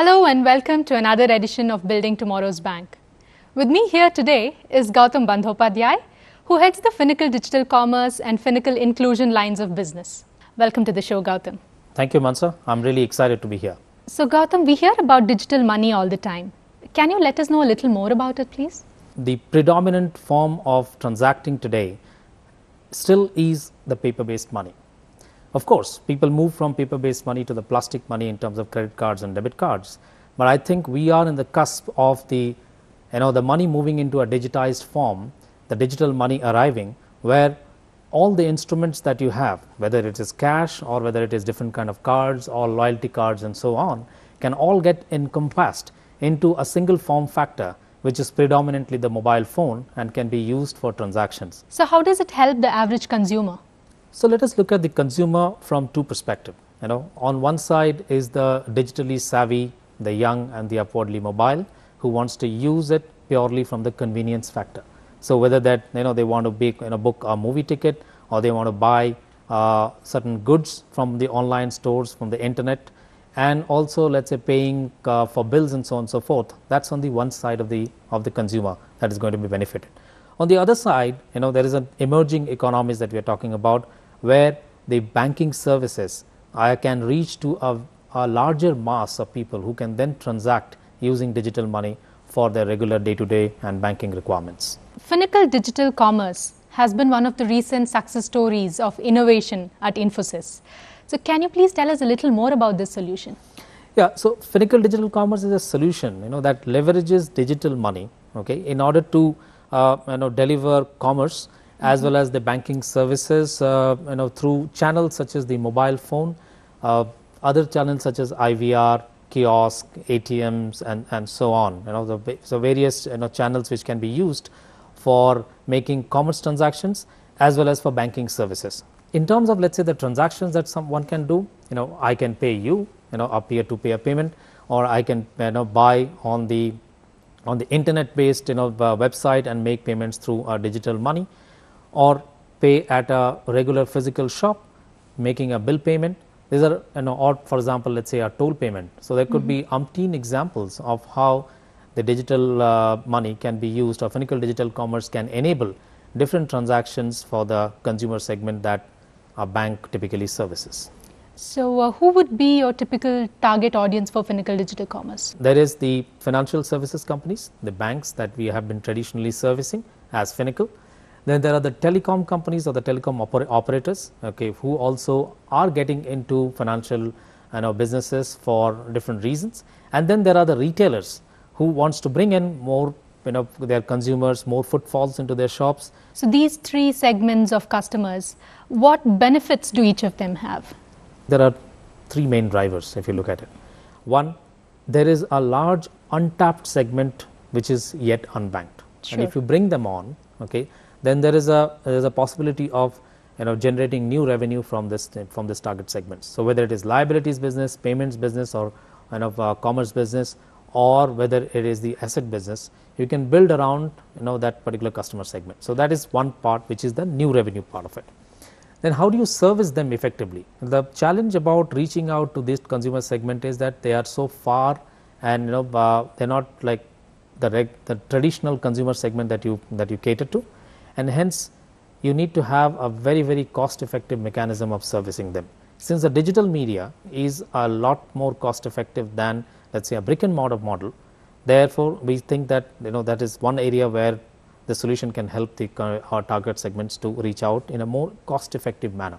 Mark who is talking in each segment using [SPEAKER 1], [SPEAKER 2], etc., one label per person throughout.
[SPEAKER 1] Hello and welcome to another edition of Building Tomorrow's Bank. With me here today is Gautam Bandhopadhyay, who heads the Finical Digital Commerce and Finical Inclusion lines of business. Welcome to the show, Gautam.
[SPEAKER 2] Thank you, Mansa. I'm really excited to be here.
[SPEAKER 1] So, Gautam, we hear about digital money all the time. Can you let us know a little more about it, please?
[SPEAKER 2] The predominant form of transacting today still is the paper based money. Of course, people move from paper based money to the plastic money in terms of credit cards and debit cards. But I think we are in the cusp of the, you know, the money moving into a digitized form, the digital money arriving, where all the instruments that you have, whether it is cash or whether it is different kind of cards or loyalty cards and so on, can all get encompassed into a single form factor which is predominantly the mobile phone and can be used for transactions.
[SPEAKER 1] So how does it help the average consumer?
[SPEAKER 2] So let us look at the consumer from two perspectives. You know, on one side is the digitally savvy, the young and the upwardly mobile who wants to use it purely from the convenience factor. So whether that you know they want to be, you know, book a movie ticket or they want to buy uh, certain goods from the online stores from the internet and also let's say paying uh, for bills and so on and so forth that's on the one side of the of the consumer that is going to be benefited on the other side you know there is an emerging economies that we are talking about where the banking services I can reach to a, a larger mass of people who can then transact using digital money for their regular day to day and banking requirements.
[SPEAKER 1] Finical Digital Commerce has been one of the recent success stories of innovation at Infosys. So, can you please tell us a little more about this solution?
[SPEAKER 2] Yeah, so Finical Digital Commerce is a solution you know that leverages digital money okay, in order to uh, you know, deliver commerce as mm-hmm. well as the banking services uh, you know through channels such as the mobile phone uh, other channels such as IVR, kiosk, ATMs, and, and so on. You know, the so various you know, channels which can be used for making commerce transactions as well as for banking services. In terms of let's say the transactions that someone can do, you know, I can pay you, you know, a peer-to-peer payment, or I can you know buy on the on the internet-based you know uh, website and make payments through uh, digital money or pay at a regular physical shop making a bill payment these are you know or for example let's say a toll payment so there could mm -hmm. be mm-hmm. umpteen examples of how the digital uh, money can be used or finical digital commerce can enable different transactions for the consumer segment that a bank typically services
[SPEAKER 1] so uh, who would be your typical target audience for finical digital commerce
[SPEAKER 2] there is the financial services companies the banks that we have been traditionally servicing as finical then there are the telecom companies or the telecom oper operators, okay, who also are getting into financial you know, businesses for different reasons. And then there are the retailers who wants to bring in more you know, their consumers, more footfalls into their shops.
[SPEAKER 1] So these three segments of customers, what benefits do each of them have?
[SPEAKER 2] There are three main drivers if you look at it. One, there is a large untapped segment which is yet unbanked. Sure. And if you bring them on, okay, then there is a there is a possibility of you know generating new revenue from this from this target segment. So whether it is liabilities business, payments business, or kind of uh, commerce business, or whether it is the asset business, you can build around you know that particular customer segment. So that is one part which is the new revenue part of it. Then how do you service them effectively? The challenge about reaching out to this consumer segment is that they are so far and you know uh, they're not like the, the traditional consumer segment that you that you cater to and hence you need to have a very very cost effective mechanism of servicing them. Since the digital media is a lot more cost effective than let us say a brick and mortar model, therefore we think that you know that is one area where the solution can help the, our target segments to reach out in a more cost effective manner.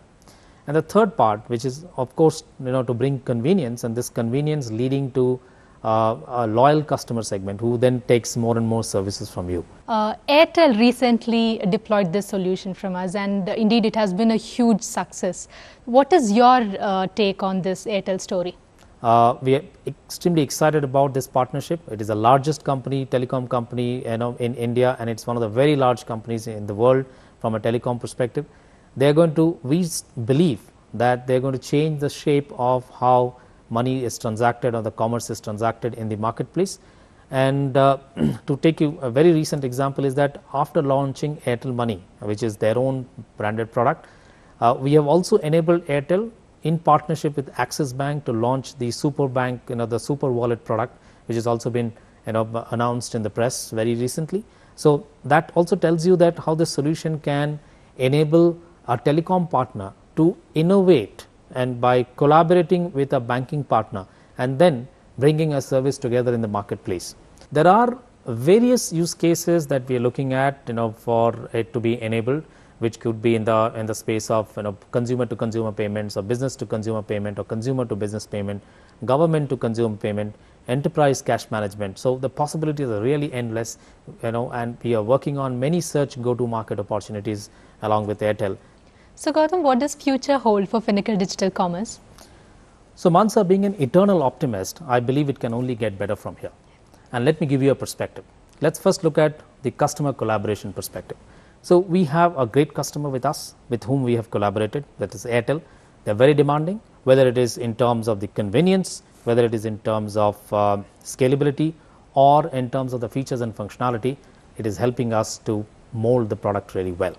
[SPEAKER 2] And the third part which is of course you know to bring convenience and this convenience leading to uh, a loyal customer segment who then takes more and more services from you.
[SPEAKER 1] Uh, Airtel recently deployed this solution from us, and indeed it has been a huge success. What is your uh, take on this Airtel story?
[SPEAKER 2] Uh, we are extremely excited about this partnership. It is the largest company, telecom company you know, in India, and it's one of the very large companies in the world from a telecom perspective. They are going to, we believe that they are going to change the shape of how money is transacted or the commerce is transacted in the marketplace. And uh, to take you a very recent example is that after launching Airtel Money, which is their own branded product, uh, we have also enabled Airtel in partnership with Axis Bank to launch the Super Bank, you know, the Super Wallet product, which has also been you know, announced in the press very recently. So that also tells you that how the solution can enable a telecom partner to innovate and by collaborating with a banking partner and then bringing a service together in the marketplace. There are various use cases that we are looking at you know for it to be enabled which could be in the in the space of you know consumer to consumer payments or business to consumer payment or consumer to business payment government to consumer payment enterprise cash management so the possibilities are really endless you know and we are working on many such go to market opportunities along with airtel
[SPEAKER 1] so Gautam, what does future hold for Finical Digital Commerce?
[SPEAKER 2] So Mansa, being an eternal optimist, I believe it can only get better from here. And let me give you a perspective. Let's first look at the customer collaboration perspective. So we have a great customer with us, with whom we have collaborated, that is Airtel. They're very demanding, whether it is in terms of the convenience, whether it is in terms of uh, scalability, or in terms of the features and functionality, it is helping us to mold the product really well.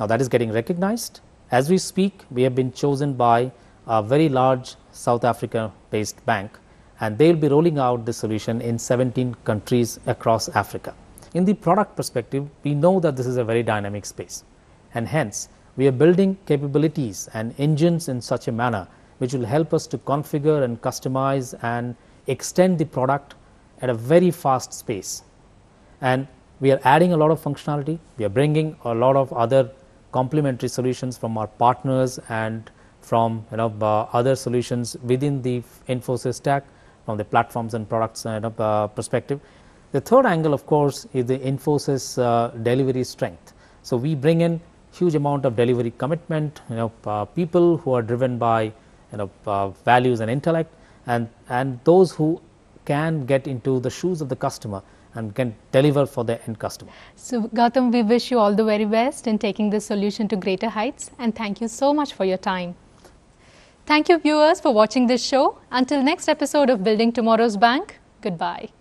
[SPEAKER 2] Now that is getting recognized. As we speak, we have been chosen by a very large South Africa based bank and they will be rolling out the solution in 17 countries across Africa. In the product perspective, we know that this is a very dynamic space and hence we are building capabilities and engines in such a manner which will help us to configure and customize and extend the product at a very fast pace. And we are adding a lot of functionality, we are bringing a lot of other complementary solutions from our partners and from you know uh, other solutions within the Infosys stack from the platforms and products uh, you know, uh, perspective. The third angle, of course, is the Infosys delivery strength. So we bring in huge amount of delivery commitment, you know, people who are driven by you know values and intellect, and and those who can get into the shoes of the customer and can deliver for the end customer.
[SPEAKER 1] So Gautam, we wish you all the very best in taking this solution to greater heights and thank you so much for your time. Thank you viewers for watching this show. Until next episode of Building Tomorrow's Bank, goodbye.